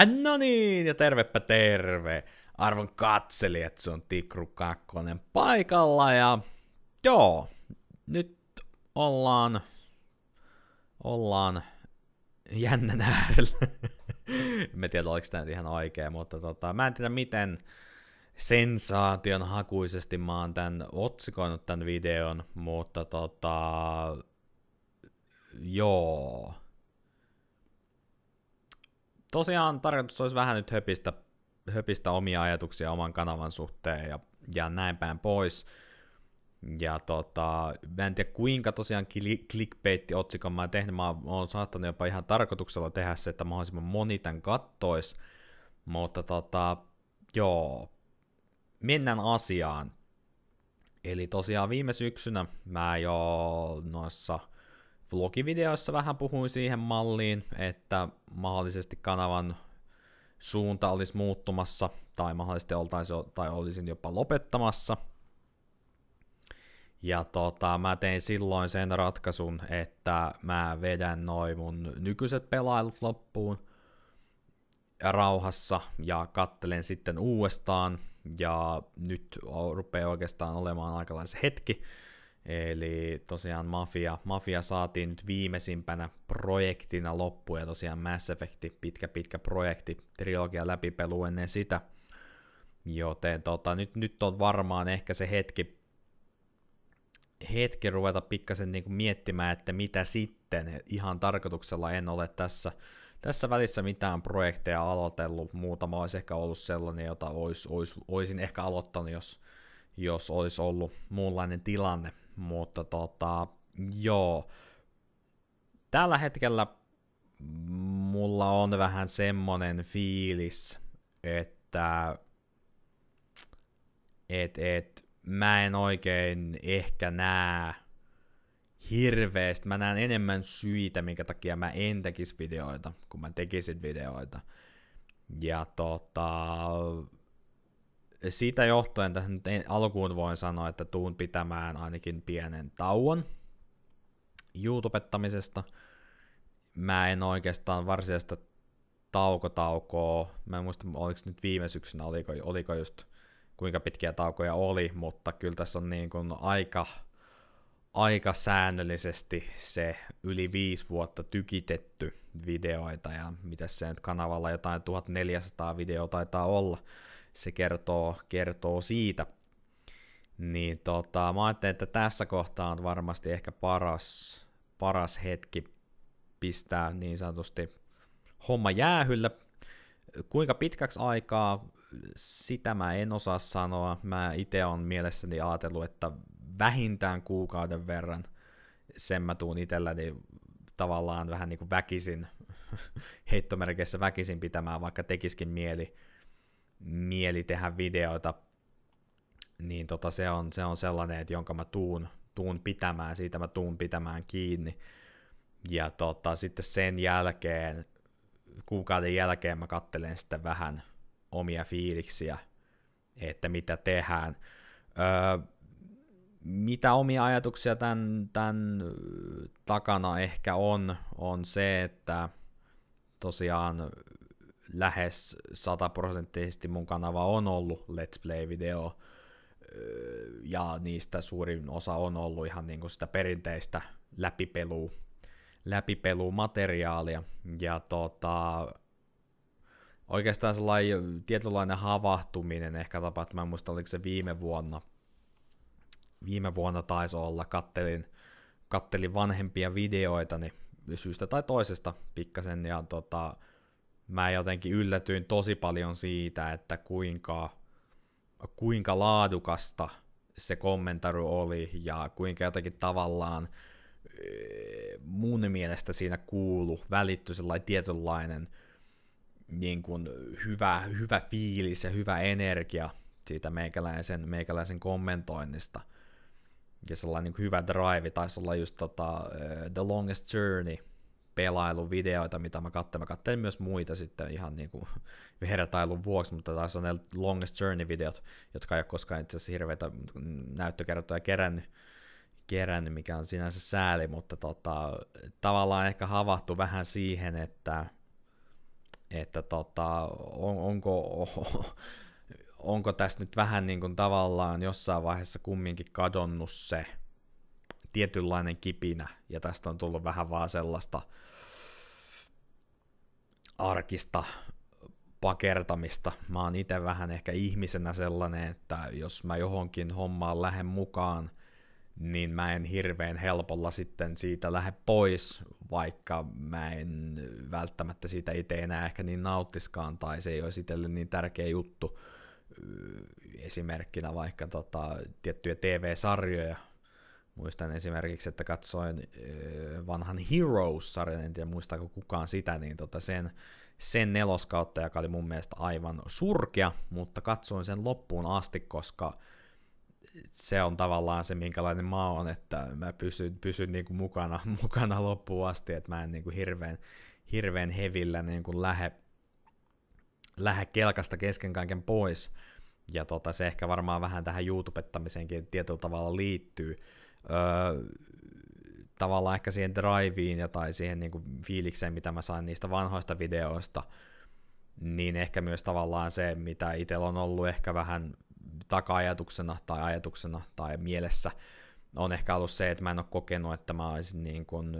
Äh, no niin, ja tervepä terve. Arvon katselijat, se on Tikru Kakkonen paikalla ja joo, nyt ollaan, ollaan jännän äärellä. en tiedä, oliko tämä ihan oikea, mutta tota, mä en tiedä miten sensaation hakuisesti mä oon tämän otsikoinut tämän videon, mutta tota, joo tosiaan tarkoitus olisi vähän nyt höpistä, höpistä omia ajatuksia oman kanavan suhteen ja, ja näin päin pois. Ja tota, mä en tiedä kuinka tosiaan clickbait-otsikon mä oon tehnyt, mä oon saattanut jopa ihan tarkoituksella tehdä se, että mahdollisimman moni tämän kattois, mutta tota, joo, mennään asiaan. Eli tosiaan viime syksynä mä jo noissa – Vlogivideoissa vähän puhuin siihen malliin, että mahdollisesti kanavan suunta olisi muuttumassa tai mahdollisesti oltaisiin tai olisin jopa lopettamassa. Ja tota, mä tein silloin sen ratkaisun, että mä vedän noin mun nykyiset pelailut loppuun rauhassa ja kattelen sitten uudestaan. Ja nyt rupeaa oikeastaan olemaan aikalaisen hetki, Eli tosiaan Mafia, Mafia saatiin nyt viimeisimpänä projektina loppuun, ja tosiaan Mass Effect, pitkä pitkä projekti, trilogia läpipelu ennen sitä. Joten tota, nyt, nyt on varmaan ehkä se hetki, hetki ruveta pikkasen niin kuin miettimään, että mitä sitten. Ihan tarkoituksella en ole tässä, tässä välissä mitään projekteja aloitellut. Muutama olisi ehkä ollut sellainen, jota olisi, olisi, olisin ehkä aloittanut, jos, jos olisi ollut muunlainen tilanne. Mutta tota, joo. Tällä hetkellä mulla on vähän semmonen fiilis, että et, et, mä en oikein ehkä näe hirveästi. Mä näen enemmän syitä, minkä takia mä en tekisi videoita, kun mä tekisin videoita. Ja tota, siitä johtuen tässä nyt alkuun voin sanoa, että tuun pitämään ainakin pienen tauon YouTubettamisesta. Mä en oikeastaan varsinaista taukotaukoa, mä en muista oliko nyt viime syksynä, oliko, oliko just kuinka pitkiä taukoja oli, mutta kyllä tässä on niin kuin aika, aika säännöllisesti se yli viisi vuotta tykitetty videoita ja mitä se nyt kanavalla jotain 1400 videoa taitaa olla, se kertoo, kertoo siitä. Niin tota, mä ajattelin, että tässä kohtaa on varmasti ehkä paras, paras hetki pistää niin sanotusti homma jäähyllä. Kuinka pitkäksi aikaa, sitä mä en osaa sanoa. Mä itse on mielessäni ajatellut, että vähintään kuukauden verran sen mä tuun itselläni tavallaan vähän niin kuin väkisin, heittomerkeissä väkisin pitämään, vaikka tekiskin mieli mieli tehdä videoita, niin tota se, on, se on sellainen, että jonka mä tuun, tuun pitämään, siitä mä tuun pitämään kiinni. Ja tota, sitten sen jälkeen, kuukauden jälkeen mä kattelen sitten vähän omia fiiliksiä, että mitä tehdään. Öö, mitä omia ajatuksia tämän, tämän takana ehkä on, on se, että tosiaan lähes sataprosenttisesti mun kanava on ollut Let's Play-video, ja niistä suurin osa on ollut ihan niin kuin sitä perinteistä läpipelua, läpipelumateriaalia, ja tota, oikeastaan sellainen tietynlainen havahtuminen ehkä tapahtui, mä en muista oliko se viime vuonna, viime vuonna taisi olla, kattelin, kattelin vanhempia videoita, niin syystä tai toisesta pikkasen, ja tota, mä jotenkin yllätyin tosi paljon siitä, että kuinka, kuinka laadukasta se kommentaru oli ja kuinka jotenkin tavallaan eh, mun mielestä siinä kuulu, välitty sellainen tietynlainen niin kuin hyvä, hyvä fiilis ja hyvä energia siitä meikäläisen, meikäläisen kommentoinnista. Ja sellainen niin hyvä drive, taisi olla just tota, eh, The Longest Journey, pelailuvideoita, mitä mä katsoin. Mä katsoin myös muita sitten ihan niin kuin vertailun vuoksi, mutta taas on ne Longest Journey-videot, jotka ei ole koskaan itse asiassa hirveitä näyttökertoja kerännyt, kerännyt, mikä on sinänsä sääli, mutta tota, tavallaan ehkä havahtu vähän siihen, että, että tota, on, onko, onko tässä nyt vähän niin kuin tavallaan jossain vaiheessa kumminkin kadonnut se, tietynlainen kipinä, ja tästä on tullut vähän vaan sellaista arkista pakertamista. Mä oon itse vähän ehkä ihmisenä sellainen, että jos mä johonkin hommaan lähden mukaan, niin mä en hirveän helpolla sitten siitä lähde pois, vaikka mä en välttämättä siitä itse enää ehkä niin nauttiskaan, tai se ei olisi itselle niin tärkeä juttu. Esimerkkinä vaikka tota, tiettyjä TV-sarjoja, Muistan esimerkiksi, että katsoin vanhan Heroes-sarjan, en tiedä muistaako kukaan sitä, niin tota sen, sen neloskautta, joka oli mun mielestä aivan surkea, mutta katsoin sen loppuun asti, koska se on tavallaan se, minkälainen mä oon, että mä pysyn, pysyn niin kuin mukana, mukana loppuun asti, että mä en niin kuin hirveän, hirveän hevillä niin kuin lähe, lähe kelkasta kesken kaiken pois. Ja tota, se ehkä varmaan vähän tähän YouTubettamiseenkin tietyllä tavalla liittyy, öö, tavallaan ehkä siihen driveen ja tai siihen niin kuin fiilikseen, mitä mä sain niistä vanhoista videoista, niin ehkä myös tavallaan se, mitä itsellä on ollut ehkä vähän taka-ajatuksena tai ajatuksena tai mielessä, on ehkä ollut se, että mä en ole kokenut, että mä olisin niin kuin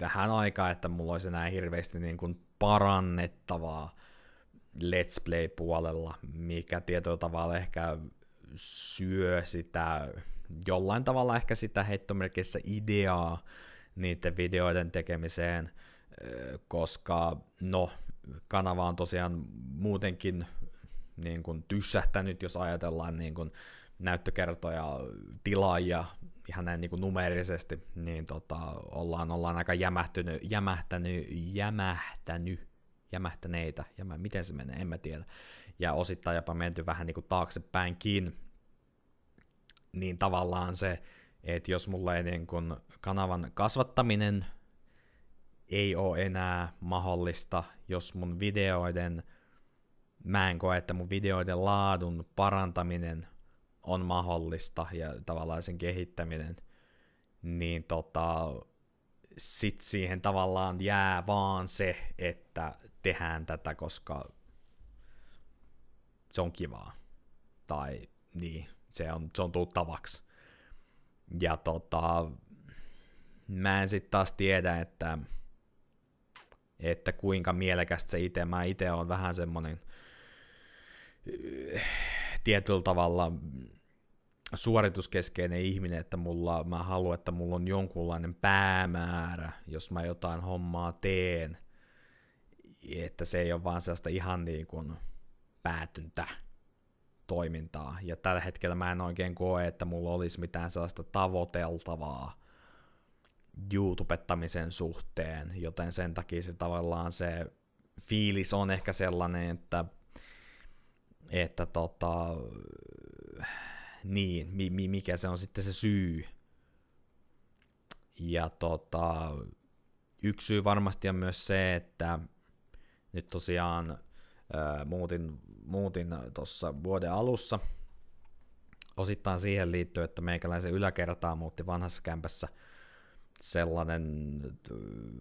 vähän aikaa, että mulla olisi enää hirveästi niin kuin parannettavaa Let's Play-puolella, mikä tietyllä tavalla ehkä syö sitä jollain tavalla ehkä sitä heittomerkissä ideaa niiden videoiden tekemiseen, koska no, kanava on tosiaan muutenkin niin kuin tyssähtänyt, jos ajatellaan niin kuin näyttökertoja, tilaajia ihan näin niin kuin numerisesti, niin tota, ollaan, ollaan aika jämähtynyt, jämähtänyt, jämähtänyt, jämähtäneitä, jämä, miten se menee, en mä tiedä, ja osittain jopa menty vähän niin kuin taaksepäinkin, niin tavallaan se, että jos mulla ei niin kun kanavan kasvattaminen ei ole enää mahdollista, jos mun videoiden, mä en koe, että mun videoiden laadun parantaminen on mahdollista ja tavallaan sen kehittäminen, niin tota, sit siihen tavallaan jää vaan se, että tehdään tätä, koska se on kivaa. Tai niin, se on, se on tullut tavaksi. Ja tota, mä en sitten taas tiedä, että, että kuinka mielekästä se itse, mä itse on vähän semmonen äh, tietyllä tavalla suorituskeskeinen ihminen, että mulla, mä haluan, että mulla on jonkunlainen päämäärä, jos mä jotain hommaa teen, että se ei ole vaan sellaista ihan niin kuin päätyntä toimintaa. Ja tällä hetkellä mä en oikein koe, että mulla olisi mitään sellaista tavoiteltavaa YouTubettamisen suhteen, joten sen takia se tavallaan se fiilis on ehkä sellainen, että, että tota, niin, mi, mi, mikä se on sitten se syy. Ja tota, yksi syy varmasti on myös se, että nyt tosiaan muutin muutin tuossa vuoden alussa osittain siihen liittyy, että meikäläisen yläkertaan muutti vanhassa kämpässä sellainen, äh,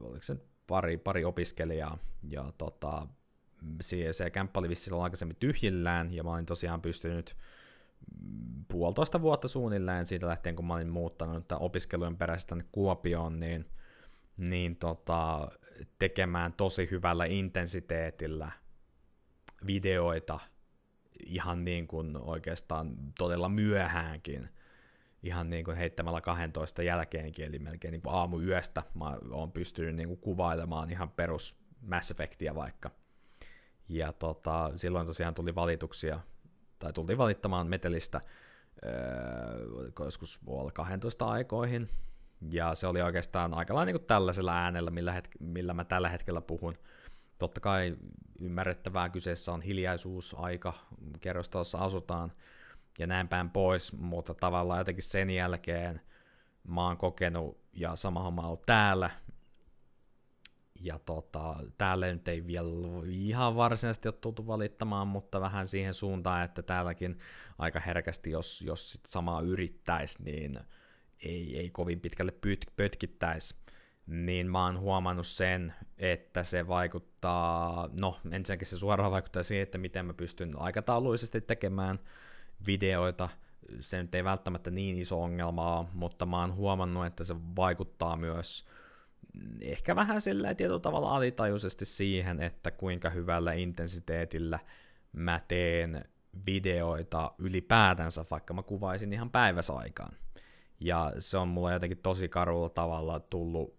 oliko se pari, pari opiskelijaa, ja tota, se, se kämppä oli vissiin aikaisemmin tyhjillään, ja mä olin tosiaan pystynyt puolitoista vuotta suunnilleen siitä lähtien, kun mä olin muuttanut opiskelujen perässä tänne Kuopioon, niin, niin tota, tekemään tosi hyvällä intensiteetillä videoita ihan niin kuin oikeastaan todella myöhäänkin, ihan niin kuin heittämällä 12 jälkeenkin, eli melkein niin kuin aamuyöstä mä oon pystynyt niin kuin kuvailemaan ihan perus Mass Effectia vaikka. Ja tota, silloin tosiaan tuli valituksia, tai tultiin valittamaan metelistä öö, joskus puoli 12 aikoihin, ja se oli oikeastaan aika lailla niin tällaisella äänellä, millä, hetk- millä mä tällä hetkellä puhun. Totta kai ymmärrettävää, kyseessä on hiljaisuus, aika, kerrostalossa asutaan ja näin päin pois, mutta tavallaan jotenkin sen jälkeen mä oon kokenut, ja sama homma on täällä, ja tota, täällä nyt ei vielä ihan varsinaisesti ole tultu valittamaan, mutta vähän siihen suuntaan, että täälläkin aika herkästi, jos, jos sit samaa yrittäisi, niin ei, ei kovin pitkälle pyt, pötkittäisi niin mä oon huomannut sen, että se vaikuttaa, no ensinnäkin se suoraan vaikuttaa siihen, että miten mä pystyn aikatauluisesti tekemään videoita. Se nyt ei välttämättä niin iso ongelmaa, mutta mä oon huomannut, että se vaikuttaa myös ehkä vähän sillä tietyllä tavalla alitajuisesti siihen, että kuinka hyvällä intensiteetillä mä teen videoita ylipäätänsä, vaikka mä kuvaisin ihan päiväsaikaan. Ja se on mulla jotenkin tosi karulla tavalla tullut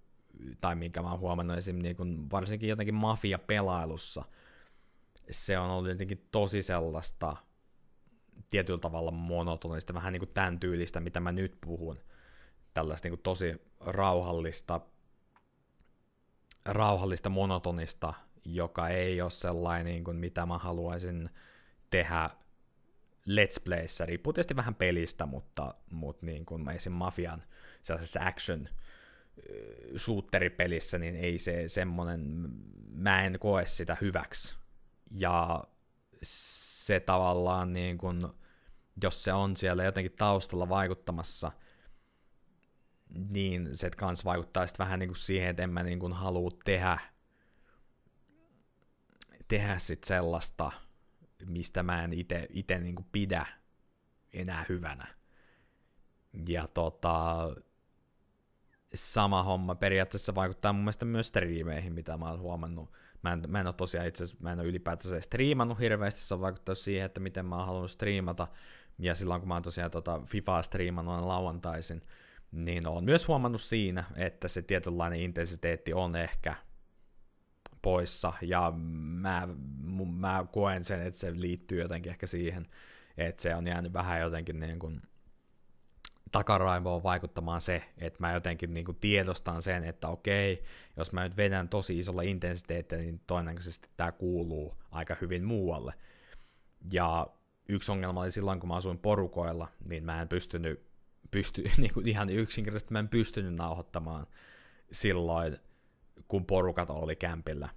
tai minkä mä oon huomannut esim. Niin kuin varsinkin jotenkin mafiapelailussa, se on ollut jotenkin tosi sellaista tietyllä tavalla monotonista, vähän niin kuin tämän tyylistä, mitä mä nyt puhun. Tällaista niin kuin tosi rauhallista, rauhallista monotonista, joka ei ole sellainen, niin kuin mitä mä haluaisin tehdä Let's Playssä, riippuu tietysti vähän pelistä, mutta, mutta niin kuin mä esim. Mafian sellaisessa action shooteripelissä, niin ei se semmonen, mä en koe sitä hyväksi. Ja se tavallaan niin kun, jos se on siellä jotenkin taustalla vaikuttamassa, niin se kans vaikuttaa sitten vähän niin kuin siihen, että en mä niin kuin halua tehdä, tehdä sit sellaista, mistä mä en itse niin kuin pidä enää hyvänä. Ja tota, sama homma periaatteessa vaikuttaa mun mielestä myös striimeihin, mitä mä oon huomannut. Mä en, mä en ole tosiaan itse mä en ole ylipäätänsä striimannut hirveästi, se on vaikuttanut siihen, että miten mä oon halunnut striimata. Ja silloin kun mä oon tosiaan tota FIFAa striimannut lauantaisin, niin oon myös huomannut siinä, että se tietynlainen intensiteetti on ehkä poissa, ja mä, mä koen sen, että se liittyy jotenkin ehkä siihen, että se on jäänyt vähän jotenkin niin kuin takaraivoon vaikuttamaan se, että mä jotenkin niin kuin tiedostan sen, että okei, jos mä nyt vedän tosi isolla intensiteetillä, niin todennäköisesti tämä kuuluu aika hyvin muualle. Ja yksi ongelma oli silloin, kun mä asuin porukoilla, niin mä en pystynyt, pysty, niin kuin ihan yksinkertaisesti mä en pystynyt nauhoittamaan silloin, kun porukat oli kämpillä,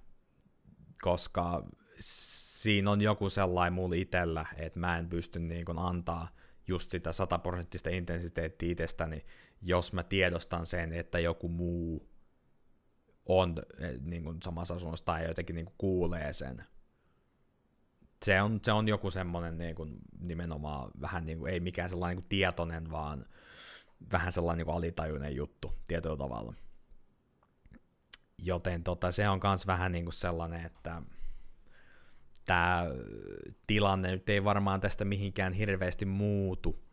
koska siinä on joku sellainen mulla itsellä, että mä en pysty niin kuin antaa – just sitä sataprosenttista intensiteettiä itsestäni, niin jos mä tiedostan sen, että joku muu on eh, niin kuin samassa asunnossa tai jotenkin niin kuin kuulee sen. Se on, se on joku semmoinen niin kuin, nimenomaan vähän niin kuin, ei mikään sellainen niin kuin tietoinen, vaan vähän sellainen niin kuin alitajuinen juttu tietyllä tavalla. Joten tota, se on myös vähän niin kuin sellainen, että tämä tilanne nyt ei varmaan tästä mihinkään hirveästi muutu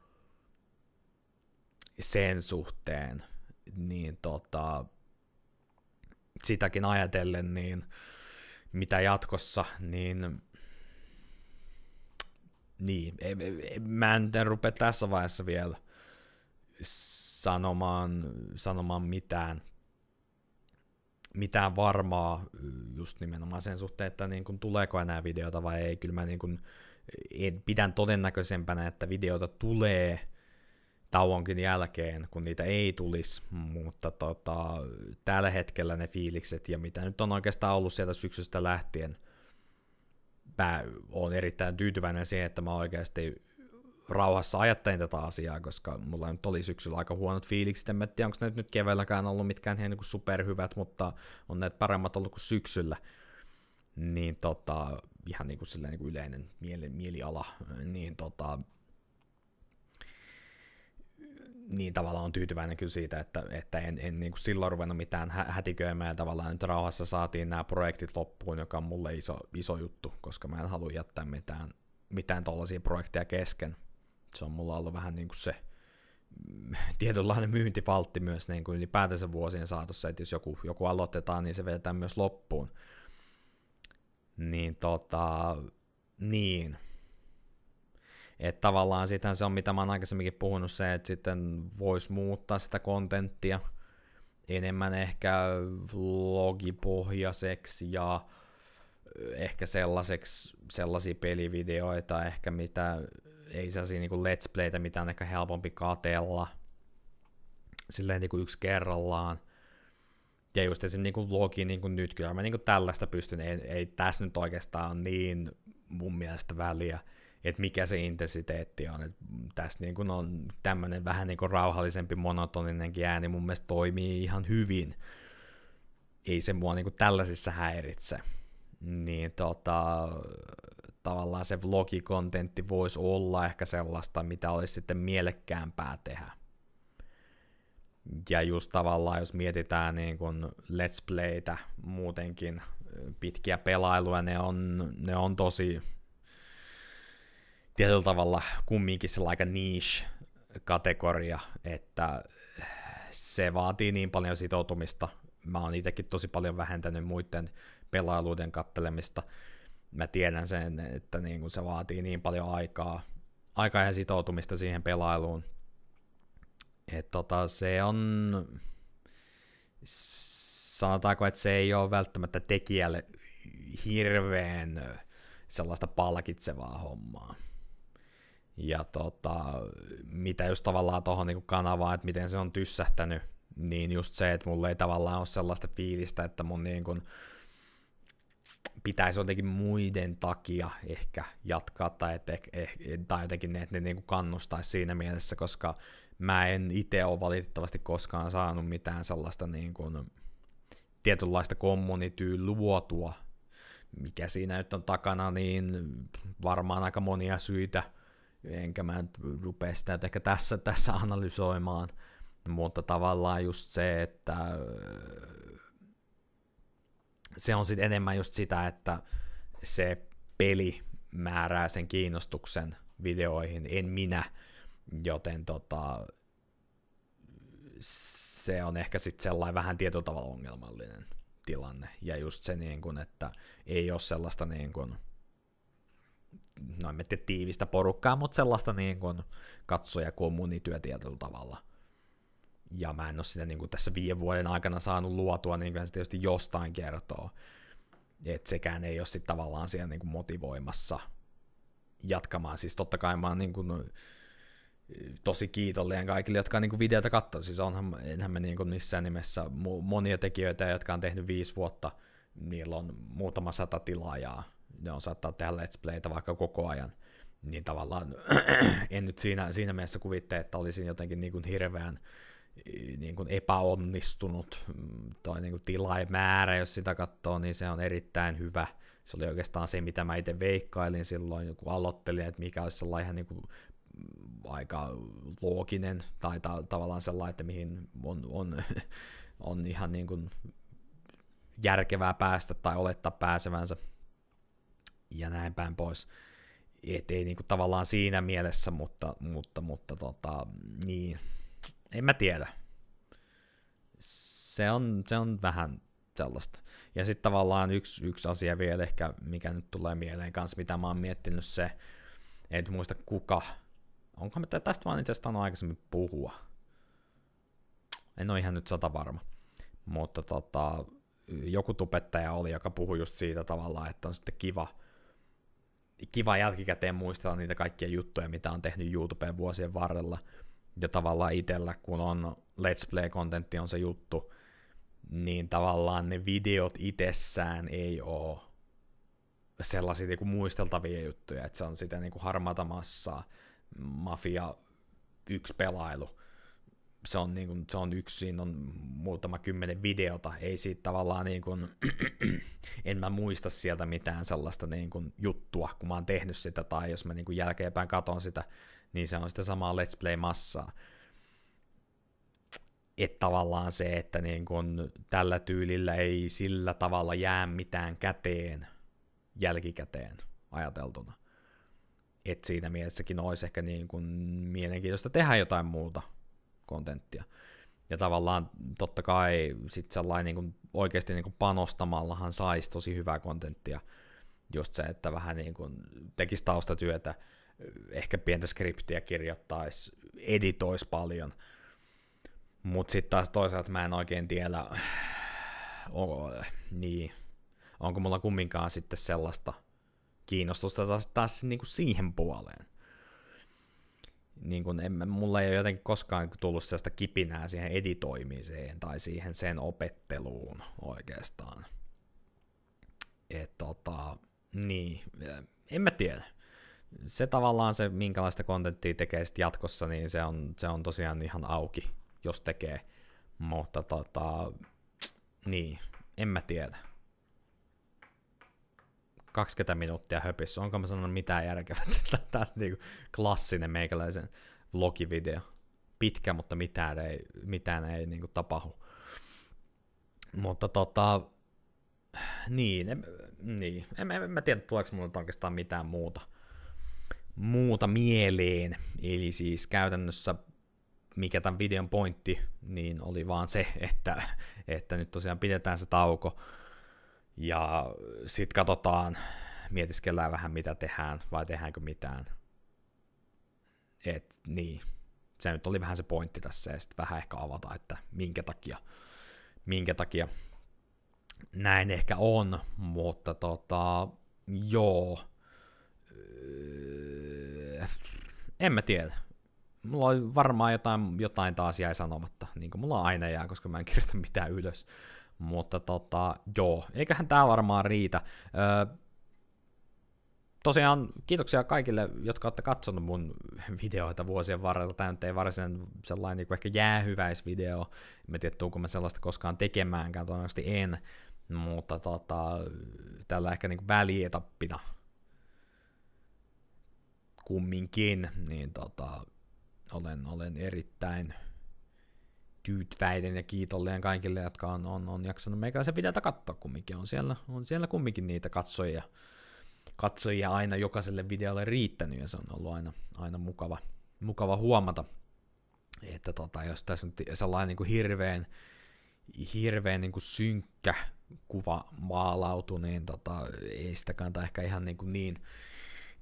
sen suhteen, niin tota, sitäkin ajatellen, niin mitä jatkossa, niin niin, mä en rupea tässä vaiheessa vielä sanomaan, sanomaan mitään mitään varmaa just nimenomaan sen suhteen, että niin kun tuleeko enää videota vai ei. Kyllä mä niin kun e, pidän todennäköisempänä, että videota tulee tauonkin jälkeen, kun niitä ei tulisi, mutta tota, tällä hetkellä ne fiilikset ja mitä nyt on oikeastaan ollut sieltä syksystä lähtien, mä oon erittäin tyytyväinen siihen, että mä oikeasti rauhassa ajattelin tätä asiaa, koska mulla nyt oli syksyllä aika huonot fiilikset, en tiedä onko ne nyt keväälläkään ollut mitkään ihan niin superhyvät, mutta on ne paremmat ollut kuin syksyllä. Niin tota, ihan niin kuin, silleen, niin kuin yleinen mieli, mieliala, niin tota, niin tavallaan on tyytyväinen kyllä siitä, että, että en, en niin kuin silloin ruvennut mitään hätiköimään ja tavallaan nyt rauhassa saatiin nämä projektit loppuun, joka on mulle iso, iso juttu, koska mä en halua jättää mitään, mitään tuollaisia projekteja kesken se on mulla ollut vähän niin kuin se mm, tietynlainen myyntivaltti myös niin kuin ylipäätänsä vuosien saatossa, että jos joku, joku aloitetaan, niin se vedetään myös loppuun. Niin tota, niin. Että tavallaan sitähän se on, mitä mä oon aikaisemminkin puhunut, se, että sitten voisi muuttaa sitä kontenttia enemmän ehkä vlogipohjaiseksi ja ehkä sellaiseksi, sellaisia pelivideoita ehkä, mitä ei sellaisia niin kuin let's playtä, mitä on ehkä helpompi katella silleen niin kuin yksi kerrallaan. Ja just esimerkiksi niin kuin vlogi niin kuin nyt, kyllä mä niin kuin tällaista pystyn, ei, ei tässä nyt oikeastaan niin mun mielestä väliä, että mikä se intensiteetti on. Et tässä niin kuin on tämmöinen vähän niin kuin rauhallisempi, monotoninenkin ääni mun mielestä toimii ihan hyvin. Ei se mua niin kuin tällaisissa häiritse. Niin tota, tavallaan se vlogikontentti voisi olla ehkä sellaista, mitä olisi sitten mielekkäämpää tehdä. Ja just tavallaan, jos mietitään niin kuin let's playtä muutenkin, pitkiä pelailuja, ne on, ne on tosi tietyllä tavalla kumminkin sellainen aika niche-kategoria, että se vaatii niin paljon sitoutumista. Mä oon itsekin tosi paljon vähentänyt muiden pelailuiden kattelemista, mä tiedän sen, että niin kuin se vaatii niin paljon aikaa, aikaa ja sitoutumista siihen pelailuun. Et tota, se on, sanotaanko, että se ei ole välttämättä tekijälle hirveän sellaista palkitsevaa hommaa. Ja tota, mitä just tavallaan tuohon niin kanavaan, että miten se on tyssähtänyt, niin just se, että mulla ei tavallaan ole sellaista fiilistä, että mun niin kun pitäisi jotenkin muiden takia ehkä jatkaa tai, et, eh et, tai jotenkin ne, että ne niinku kannustaisi siinä mielessä, koska mä en itse ole valitettavasti koskaan saanut mitään sellaista niin kuin, tietynlaista kommunityy luotua, mikä siinä nyt on takana, niin varmaan aika monia syitä, enkä mä nyt rupea sitä nyt ehkä tässä, tässä analysoimaan, mutta tavallaan just se, että se on sitten enemmän just sitä, että se peli määrää sen kiinnostuksen videoihin, en minä, joten tota, se on ehkä sitten sellainen vähän tietyllä tavalla ongelmallinen tilanne. Ja just se, niin kun, että ei ole sellaista, niin kun, no emme tiivistä porukkaa, mutta sellaista niin kun, katsojakommunityö tietyllä tavalla – ja mä en ole sitä niin kuin tässä viiden vuoden aikana saanut luotua, niin kyllä se tietysti jostain kertoo. Että sekään ei ole sitten tavallaan siellä niin kuin motivoimassa jatkamaan. Siis totta kai mä oon niin kuin, no, tosi kiitollinen kaikille, jotka on niin kuin videota katsonut. Siis onhan, enhän me niin kuin missään nimessä monia tekijöitä, jotka on tehnyt viisi vuotta, niillä on muutama sata tilaajaa. Ne on saattaa tehdä let's playtä vaikka koko ajan. Niin tavallaan en nyt siinä, siinä mielessä kuvitte, että olisin jotenkin niin kuin hirveän niin kuin epäonnistunut mm, tai niin kuin tila ja määrä, jos sitä katsoo, niin se on erittäin hyvä. Se oli oikeastaan se, mitä mä itse veikkailin silloin, kun aloittelin, että mikä olisi sellainen ihan niin kuin mm, aika looginen tai ta- tavallaan sellainen, että mihin on, on, on ihan niin kuin järkevää päästä tai olettaa pääsevänsä ja näin päin pois. Et ei niin kuin tavallaan siinä mielessä, mutta, mutta, mutta tota, niin, en mä tiedä. Se on, se on vähän sellaista. Ja sitten tavallaan yksi, yksi asia vielä ehkä, mikä nyt tulee mieleen kanssa, mitä mä oon miettinyt se, en muista kuka, onko me tästä vaan itse asiassa aikaisemmin puhua. En ole ihan nyt sata varma. Mutta tota, joku tubettaja oli, joka puhui just siitä tavallaan, että on sitten kiva, kiva jälkikäteen muistella niitä kaikkia juttuja, mitä on tehnyt YouTubeen vuosien varrella – ja tavallaan itsellä, kun on Let's Play-kontentti on se juttu, niin tavallaan ne videot itsessään ei ole sellaisia niin kuin muisteltavia juttuja, että se on sitä niin kuin harmaata massaa, mafia yksi pelailu. Se on, niin kuin, se on yksi, siinä on muutama kymmenen videota, ei siitä tavallaan niin kuin, en mä muista sieltä mitään sellaista niin kuin juttua, kun mä oon tehnyt sitä, tai jos mä niin kuin jälkeenpäin katon sitä, niin se on sitä samaa Let's Play-massaa. Että tavallaan se, että niin kun tällä tyylillä ei sillä tavalla jää mitään käteen jälkikäteen ajateltuna. Et siinä mielessäkin olisi ehkä niin kun mielenkiintoista tehdä jotain muuta kontenttia. Ja tavallaan totta kai sit sellainen niin kun oikeasti niin kun panostamallahan saisi tosi hyvää kontenttia. Just se, että vähän niin kun tekisi taustatyötä, ehkä pientä skriptiä kirjoittaisi, editoisi paljon. Mutta sitten taas toisaalta mä en oikein tiedä, onko, niin, onko mulla kumminkaan sitten sellaista kiinnostusta taas, taas niin kuin siihen puoleen. Niin kuin en, mulla ei ole jotenkin koskaan tullut sellaista kipinää siihen editoimiseen tai siihen sen opetteluun oikeastaan. Et tota, niin, en mä tiedä se tavallaan se, minkälaista kontenttia tekee sitten jatkossa, niin se on, se on tosiaan ihan auki, jos tekee. Mutta tota, niin, en mä tiedä. 20 minuuttia höpissä, onko mä sanonut mitään järkevää. Tästä niinku klassinen meikäläisen vlogivideo. Pitkä, mutta mitään ei, mitään ei niinku tapahdu. Mutta tota, niin, en, niin. En, en, en mä tiedä tuleeko mulla oikeastaan mitään muuta muuta mieleen. Eli siis käytännössä mikä tämän videon pointti, niin oli vaan se, että, että nyt tosiaan pidetään se tauko ja sitten katsotaan, mietiskellään vähän mitä tehdään vai tehdäänkö mitään. Et niin, se nyt oli vähän se pointti tässä ja sitten vähän ehkä avata, että minkä takia, minkä takia näin ehkä on, mutta tota, joo, en mä tiedä. Mulla on varmaan jotain, jotain taas jäi sanomatta, niin kuin mulla aina jää, koska mä en kirjoita mitään ylös. Mutta tota, joo, eiköhän tää varmaan riitä. Ö, tosiaan kiitoksia kaikille, jotka olette katsonut mun videoita vuosien varrella. Tämä nyt ei varsinainen sellainen niin kuin ehkä jäähyväisvideo. Mä tiedä, tuunko mä sellaista koskaan tekemäänkään, toivottavasti en. Mutta tota, tällä ehkä niin välietappina kumminkin, niin tota, olen, olen erittäin tyytyväinen ja kiitollinen kaikille, jotka on, on, on jaksanut se pidältä katsoa kumminkin. On siellä, on siellä kumminkin niitä katsojia, katsojia aina jokaiselle videolle riittänyt ja se on ollut aina, aina mukava, mukava huomata, että tota, jos tässä on sellainen niin kuin hirveän, hirveän niin kuin synkkä kuva maalautu, niin tota, ei sitä kannata ehkä ihan niin, kuin niin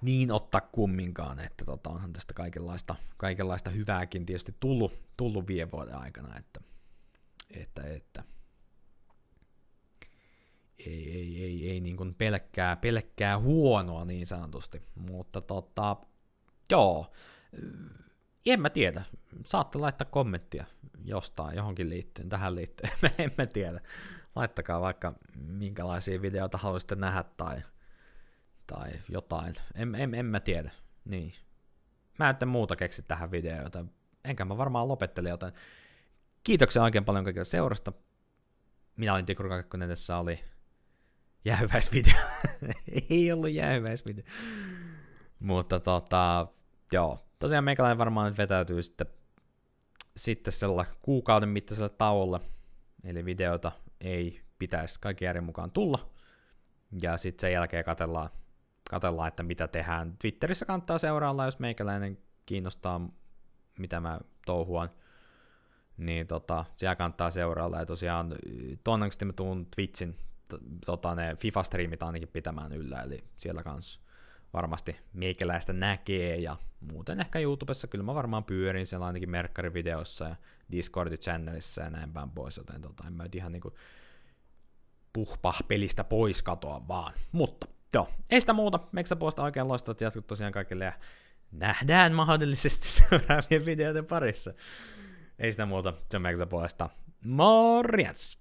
niin ottaa kumminkaan, että tota, onhan tästä kaikenlaista, kaikenlaista hyvääkin tietysti tullut, tullut viime vuoden aikana, että, että, että ei, ei, ei, ei niin kuin pelkkää, pelkkää huonoa niin sanotusti, mutta tota, joo, en mä tiedä, saatte laittaa kommenttia jostain, johonkin liittyen, tähän liittyen, en mä tiedä, laittakaa vaikka minkälaisia videoita haluaisitte nähdä tai tai jotain. En, en, en mä tiedä. Niin. Mä en muuta keksi tähän videoon, joten enkä mä varmaan lopettele, joten kiitoksia oikein paljon kaikille seurasta. Minä olin Tikuru Kakkonen, tässä oli jäähyväisvideo. Ei ollut jäähyväisvideo. Mutta tota, joo. Tosiaan meikäläinen varmaan vetäytyy sitten, sitten sella kuukauden mittaiselle tauolle. Eli videota ei pitäisi kaikki järjen mukaan tulla. Ja sitten sen jälkeen katellaan katsellaan, että mitä tehdään. Twitterissä kannattaa seurailla, jos meikäläinen kiinnostaa, mitä mä touhuan. Niin tota, siellä kannattaa seurailla. Ja tosiaan todennäköisesti mä tuun Twitchin tota, ne FIFA-striimit ainakin pitämään yllä, eli siellä kanssa varmasti meikäläistä näkee, ja muuten ehkä YouTubessa kyllä mä varmaan pyörin siellä ainakin merkkarivideossa ja Discord-channelissa ja näin päin pois, joten tota, en mä nyt ihan niinku puhpa pelistä pois katoa vaan, mutta Joo, ei sitä muuta. Meksä puolesta oikein loistavat jatkut tosiaan kaikille ja nähdään mahdollisesti seuraavien videoiden parissa. Ei sitä muuta, se on Meksä puolesta. Morjens!